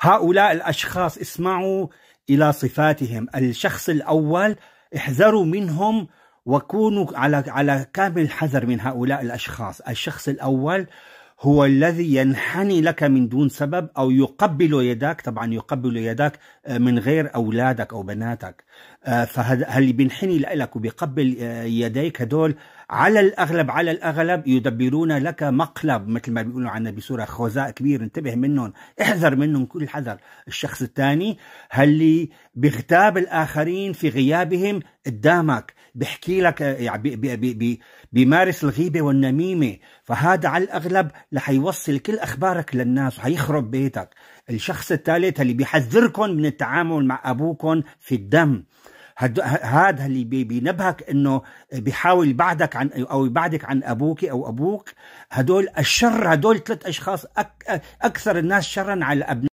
هؤلاء الاشخاص اسمعوا الى صفاتهم الشخص الاول احذروا منهم وكونوا على على كامل حذر من هؤلاء الاشخاص الشخص الاول هو الذي ينحني لك من دون سبب او يقبل يداك طبعا يقبل يداك آه، من غير اولادك او بناتك آه، فهل بينحني لك وبيقبل آه، يديك هدول على الأغلب على الأغلب يدبرون لك مقلب مثل ما بيقولوا عنا بصورة خوزاء كبير انتبه منهم احذر منهم كل حذر الشخص الثاني اللي بيغتاب الآخرين في غيابهم قدامك بحكي لك يعني بي بي بي بيمارس الغيبة والنميمة فهذا على الأغلب رح يوصل كل أخبارك للناس وحيخرب بيتك الشخص الثالث اللي بيحذركم من التعامل مع أبوكم في الدم هذا اللي بينبهك انه بيحاول يبعدك عن او يبعدك عن ابوك او ابوك هدول الشر هدول ثلاث اشخاص أك اكثر الناس شرا على الابناء